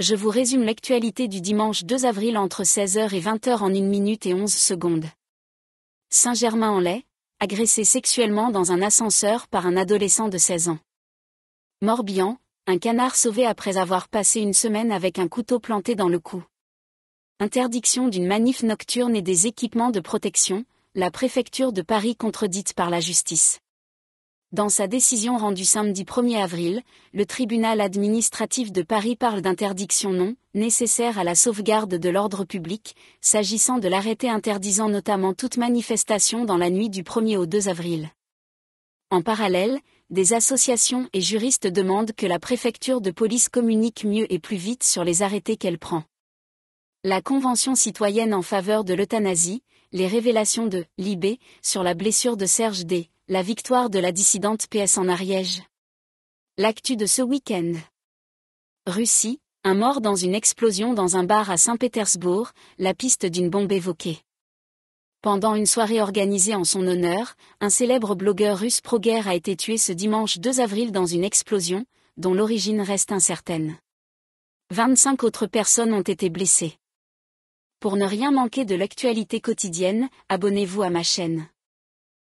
je vous résume l'actualité du dimanche 2 avril entre 16h et 20h en 1 minute et 11 secondes. Saint-Germain-en-Laye, agressé sexuellement dans un ascenseur par un adolescent de 16 ans. Morbihan, un canard sauvé après avoir passé une semaine avec un couteau planté dans le cou. Interdiction d'une manif nocturne et des équipements de protection, la préfecture de Paris contredite par la justice. Dans sa décision rendue samedi 1er avril, le tribunal administratif de Paris parle d'interdiction non nécessaire à la sauvegarde de l'ordre public, s'agissant de l'arrêté interdisant notamment toute manifestation dans la nuit du 1er au 2 avril. En parallèle, des associations et juristes demandent que la préfecture de police communique mieux et plus vite sur les arrêtés qu'elle prend. La Convention citoyenne en faveur de l'euthanasie, les révélations de Libé sur la blessure de Serge D la victoire de la dissidente PS en Ariège. L'actu de ce week-end. Russie, un mort dans une explosion dans un bar à Saint-Pétersbourg, la piste d'une bombe évoquée. Pendant une soirée organisée en son honneur, un célèbre blogueur russe pro-guerre a été tué ce dimanche 2 avril dans une explosion, dont l'origine reste incertaine. 25 autres personnes ont été blessées. Pour ne rien manquer de l'actualité quotidienne, abonnez-vous à ma chaîne.